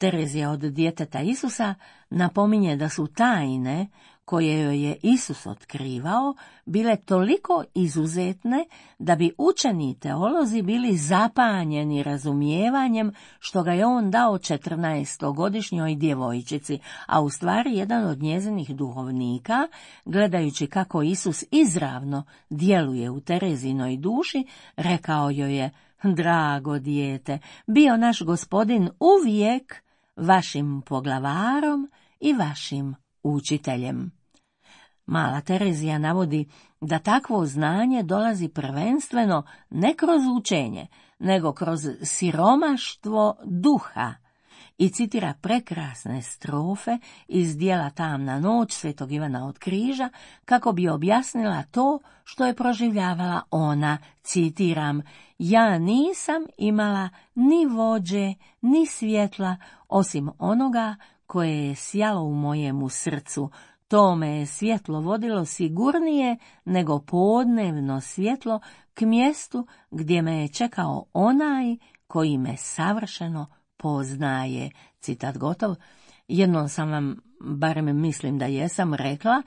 Terezija od djeteta Isusa napominje da su tajne koje joj je Isus otkrivao bile toliko izuzetne da bi učeni teolozi bili zapanjeni razumijevanjem što ga je on dao 14-godišnjoj djevojčici, a u stvari jedan od njezinih duhovnika, gledajući kako Isus izravno djeluje u Terezinoj duši, rekao joj je Drago dijete, bio naš gospodin uvijek vašim poglavarom i vašim učiteljem. Mala Terezija navodi da takvo znanje dolazi prvenstveno ne kroz učenje, nego kroz siromaštvo duha, i citira prekrasne strofe iz dijela Tamna noć svetog Ivana od križa kako bi objasnila to što je proživljavala ona, citiram, ja nisam imala ni vođe, ni svjetla, osim onoga koje je sjalo u mojemu srcu, to me je svjetlo vodilo sigurnije nego podnevno svjetlo k mjestu gdje me je čekao onaj koji me savršeno poznaje, citat gotov, jednom sam vam, barem mislim da jesam, rekla,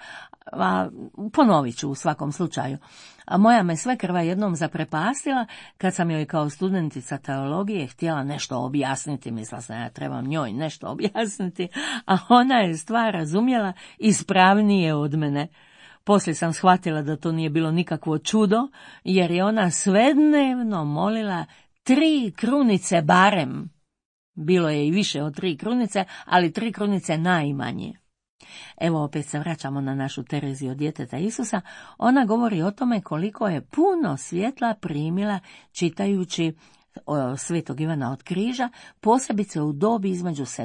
a ponovit ću u svakom slučaju. A moja me sve krva jednom zaprepastila kad sam joj kao studentica teologije htjela nešto objasniti. Mislila sam ja trebam njoj nešto objasniti, a ona je stvar razumjela ispravnije od mene. Poslije sam shvatila da to nije bilo nikakvo čudo, jer je ona svednevno molila tri krunice barem bilo je i više od tri krunice, ali tri krunice najmanje. Evo opet se vraćamo na našu Tereziju djeteta Isusa. Ona govori o tome koliko je puno svjetla primila čitajući svetog Ivana od križa, posebice u dobi između 17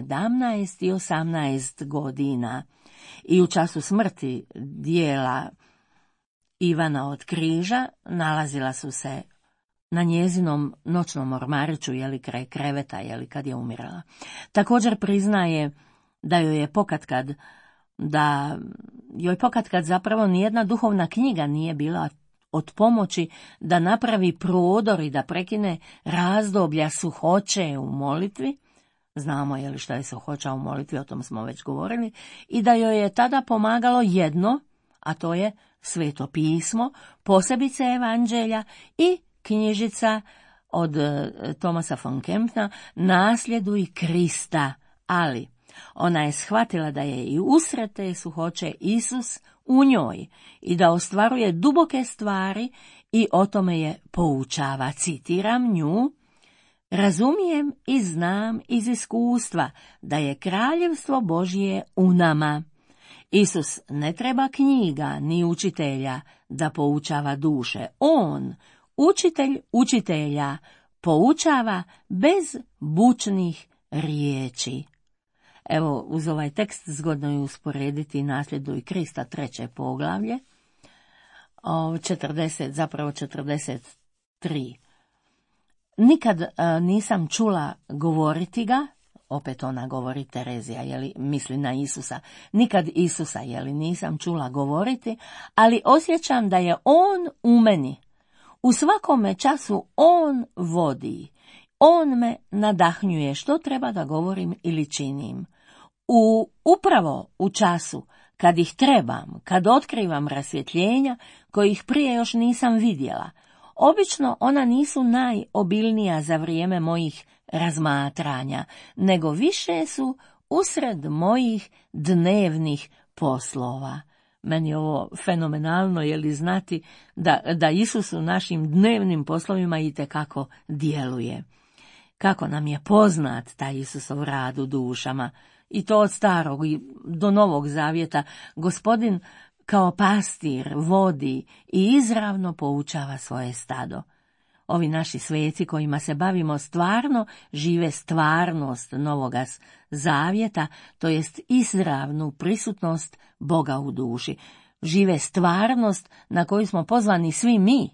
i 18 godina. I u času smrti dijela Ivana od križa nalazila su se na njezinom noćnom ormariću, je li kraj kreveta, je li kad je umirala. Također priznaje da joj je pokatkad, da joj pokatkad zapravo nijedna duhovna knjiga nije bila od pomoći da napravi prodor i da prekine razdoblja suhoće u molitvi, znamo je li šta je suhoća u molitvi, o tom smo već govorili, i da joj je tada pomagalo jedno, a to je sveto pismo, posebice evanđelja i knjižica od e, Tomasa von Kempna nasljedu i Krista, ali ona je shvatila da je i usrete te suhoće Isus u njoj i da ostvaruje duboke stvari i o tome je poučava. Citiram nju, razumijem i znam iz iskustva da je kraljevstvo Božije u nama. Isus ne treba knjiga ni učitelja da poučava duše. On Učitelj učitelja poučava bez bučnih riječi. Evo, uz ovaj tekst zgodno je usporediti nasljedu i Krista treće poglavlje, 40, zapravo 43. Nikad e, nisam čula govoriti ga, opet ona govori Terezija, jeli, misli na Isusa. Nikad Isusa, jeli, nisam čula govoriti, ali osjećam da je on u meni. U svakome času on vodi, on me nadahnjuje što treba da govorim ili činim. U upravo u času kad ih trebam, kad otkrivam rasvjetljenja kojih prije još nisam vidjela, obično ona nisu najobilnija za vrijeme mojih razmatranja, nego više su usred mojih dnevnih poslova. Meni je ovo fenomenalno, je li znati da, da Isus u našim dnevnim poslovima i kako djeluje. Kako nam je poznat taj Isusov rad u dušama, i to od starog i do novog zavjeta, gospodin kao pastir vodi i izravno poučava svoje stado. Ovi naši sveci kojima se bavimo stvarno žive stvarnost novoga zavjeta, to jest izravnu prisutnost Boga u duši. Žive stvarnost na koju smo pozvani svi mi.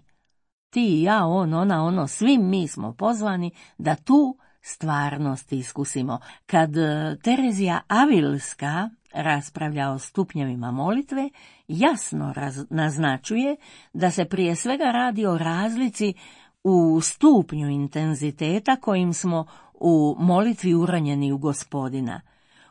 Ti, ja, on, ona, ono, svi mi smo pozvani da tu stvarnost iskusimo. Kad e, Terezija Avilska raspravlja o stupnjevima molitve, jasno naznačuje da se prije svega radi o razlici u stupnju intenziteta kojim smo u molitvi uranjeni u gospodina.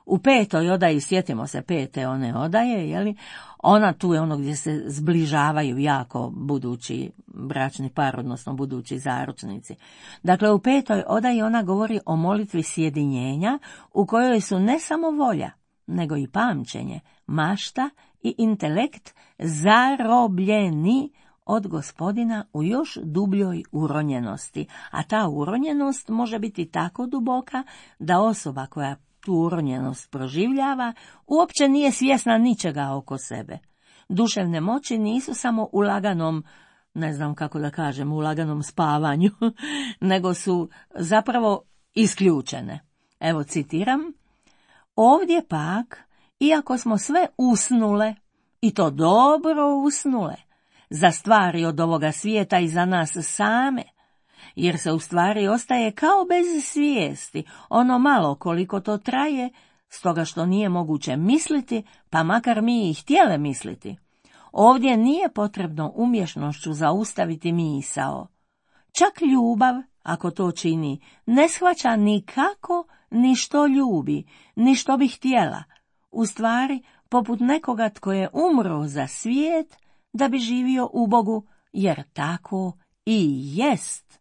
U petoj odaji, sjetimo se pete one odaje, jeli, ona tu je ono gdje se zbližavaju jako budući bračni par, odnosno budući zaručnici. Dakle, u petoj odaji ona govori o molitvi sjedinjenja u kojoj su ne samo volja, nego i pamćenje, mašta i intelekt zarobljeni od gospodina u još dubljoj uronjenosti, a ta uronjenost može biti tako duboka da osoba koja tu uronjenost proživljava uopće nije svjesna ničega oko sebe. Duševne moći nisu samo u laganom ne znam kako da kažem, u laganom spavanju, nego su zapravo isključene. Evo citiram, ovdje pak, iako smo sve usnule, i to dobro usnule, za stvari od ovoga svijeta i za nas same, jer se u stvari ostaje kao bez svijesti, ono malo koliko to traje, stoga što nije moguće misliti, pa makar mi i htjele misliti. Ovdje nije potrebno umješnošću zaustaviti misao. Čak ljubav, ako to čini, ne shvaća ni kako, ni što ljubi, ni što bi htjela. U stvari, poput nekoga tko je umro za svijet, da bi živio u Bogu, jer tako i jest.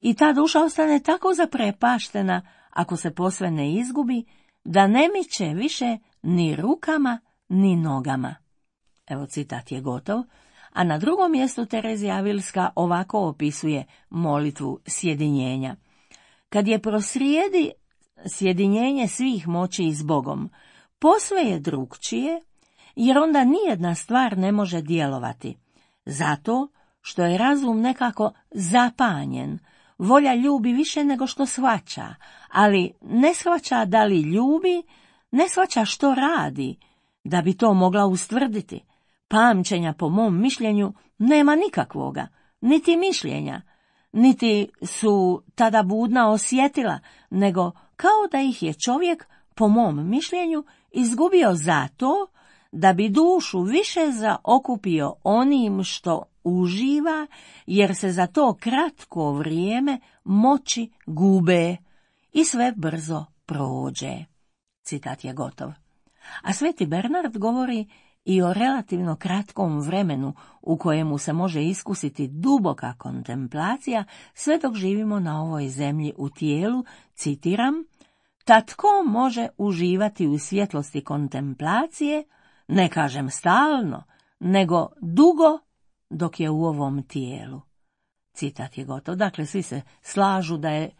I ta duša ostane tako zaprepaštena, ako se posve ne izgubi, da ne miće više ni rukama, ni nogama. Evo citat je gotov, a na drugom mjestu Terezija Avilska ovako opisuje molitvu sjedinjenja. Kad je prosrijedi sjedinjenje svih moći s Bogom, posve je drugčije jer onda nijedna stvar ne može djelovati. Zato što je razum nekako zapanjen, volja ljubi više nego što shvaća, ali ne shvaća da li ljubi, ne shvaća što radi, da bi to mogla ustvrditi. Pamćenja, po mom mišljenju, nema nikakvoga, niti mišljenja, niti su tada budna osjetila, nego kao da ih je čovjek, po mom mišljenju, izgubio zato da bi dušu više zaokupio onim što uživa, jer se za to kratko vrijeme moći gube i sve brzo prođe. Citat je gotov. A sveti Bernard govori i o relativno kratkom vremenu u kojemu se može iskusiti duboka kontemplacija sve dok živimo na ovoj zemlji u tijelu, citiram, tatko može uživati u svjetlosti kontemplacije, ne kažem stalno, nego dugo dok je u ovom tijelu. Citat je gotov. Dakle, svi se slažu da je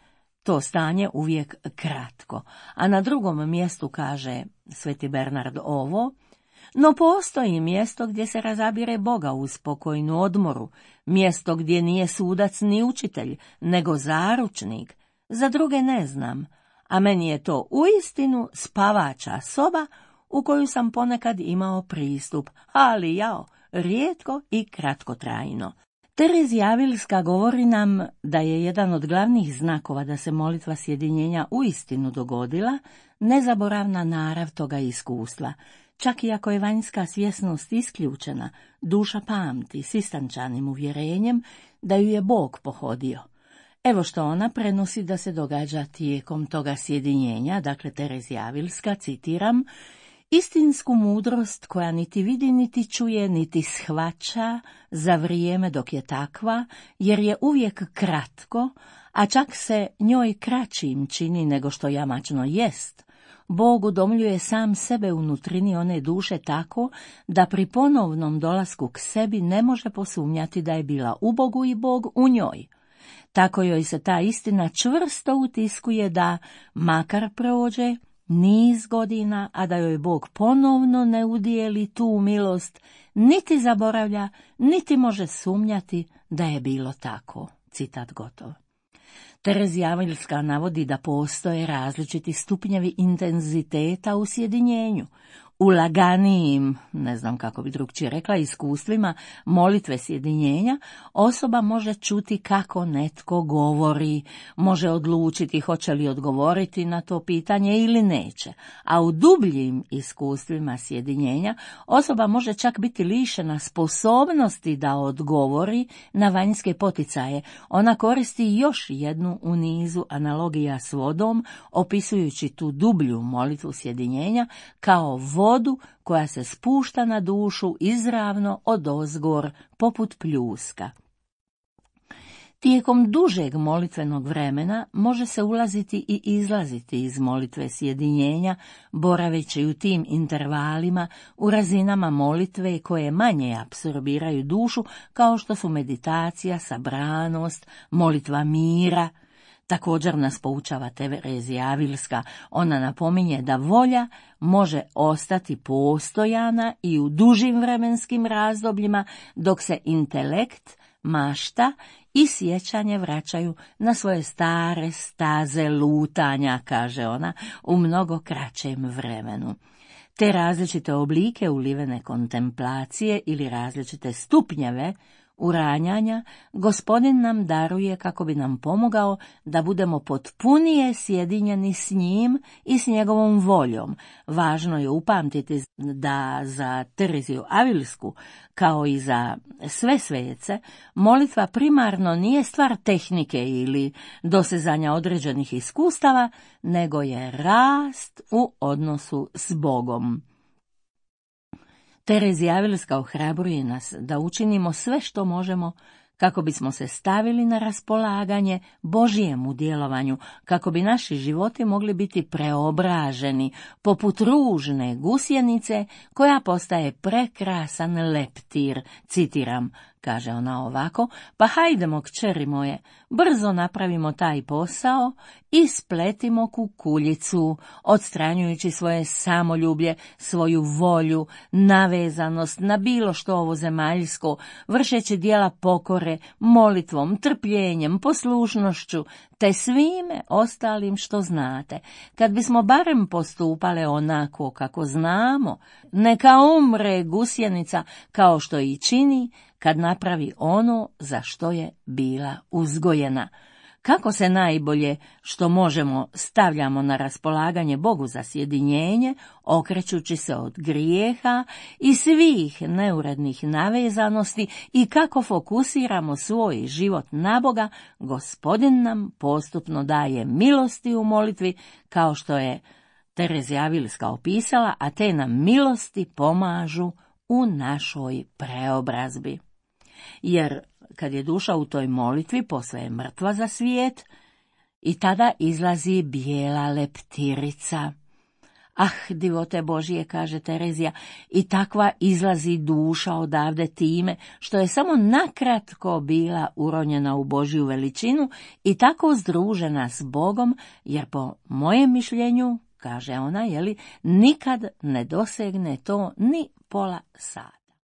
to stanje uvijek kratko. A na drugom mjestu kaže Sveti Bernard ovo, no postoji mjesto gdje se razabire Boga u spokojnu odmoru, mjesto gdje nije sudac ni učitelj, nego zaručnik. Za druge ne znam, a meni je to uistinu spavača soba u koju sam ponekad imao pristup, ali jao, rijetko i kratkotrajno. Terez Javilska govori nam da je jedan od glavnih znakova da se molitva sjedinjenja uistinu dogodila, nezaboravna narav toga iskustva. Čak i ako je vanjska svjesnost isključena, duša pamti s istančanim uvjerenjem da ju je Bog pohodio. Evo što ona prenosi da se događa tijekom toga sjedinjenja, dakle Terez Javilska, citiram, Istinsku mudrost koja niti vidi, niti čuje, niti shvaća za vrijeme dok je takva, jer je uvijek kratko, a čak se njoj kraćim čini nego što jamačno jest. Bog udomljuje sam sebe unutrini one duše tako da pri ponovnom dolasku k sebi ne može posumnjati da je bila u Bogu i Bog u njoj. Tako joj se ta istina čvrsto utiskuje da, makar prođe niz godina, a da joj Bog ponovno ne udijeli tu milost, niti zaboravlja, niti može sumnjati da je bilo tako. Citat gotov. Javilska navodi da postoje različiti stupnjevi intenziteta u sjedinjenju u ne znam kako bi drugčije rekla, iskustvima molitve sjedinjenja, osoba može čuti kako netko govori, može odlučiti hoće li odgovoriti na to pitanje ili neće, a u dubljim iskustvima sjedinjenja osoba može čak biti lišena sposobnosti da odgovori na vanjske poticaje. Ona koristi još jednu u nizu analogija s vodom, opisujući tu dublju molitvu sjedinjenja kao vodu koja se spušta na dušu izravno od ozgor, poput pljuska. Tijekom dužeg molitvenog vremena može se ulaziti i izlaziti iz molitve sjedinjenja, boraveći u tim intervalima u razinama molitve koje manje apsorbiraju dušu, kao što su meditacija, sabranost, molitva mira – Također nas poučava Teverezija Avilska, ona napominje da volja može ostati postojana i u dužim vremenskim razdobljima dok se intelekt, mašta i sjećanje vraćaju na svoje stare staze lutanja, kaže ona, u mnogo kraćem vremenu te različite oblike ulivene kontemplacije ili različite stupnjeve uranjanja gospodin nam daruje kako bi nam pomogao da budemo potpunije sjedinjeni s njim i s njegovom voljom. Važno je upamtiti da za Tereziju Avilsku, kao i za sve svejece, molitva primarno nije stvar tehnike ili dosezanja određenih iskustava, nego je rast u odnosu s Bogom. Terez Javelska ohrabruje nas da učinimo sve što možemo kako bismo se stavili na raspolaganje Božijemu djelovanju, kako bi naši životi mogli biti preobraženi, poput ružne gusjenice koja postaje prekrasan leptir, citiram, kaže ona ovako, pa hajdemo, kćeri moje, brzo napravimo taj posao i spletimo kukuljicu, odstranjujući svoje samoljublje, svoju volju, navezanost na bilo što ovo zemaljsko, vršeći dijela pokore, molitvom, trpljenjem, poslušnošću, te svime ostalim što znate. Kad bismo barem postupale onako kako znamo, neka umre gusjenica kao što i čini, kad napravi ono za što je bila uzgojena. Kako se najbolje što možemo stavljamo na raspolaganje Bogu za sjedinjenje, okrećući se od grijeha i svih neurednih navezanosti i kako fokusiramo svoj život na Boga, gospodin nam postupno daje milosti u molitvi kao što je Terezija opisala, a te nam milosti pomažu u našoj preobrazbi jer kad je duša u toj molitvi je mrtva za svijet i tada izlazi bijela leptirica. Ah, divote Božije, kaže Terezija, i takva izlazi duša odavde time što je samo nakratko bila uronjena u Božju veličinu i tako združena s Bogom, jer po mojem mišljenju, kaže ona, jeli, nikad ne dosegne to ni pola sata.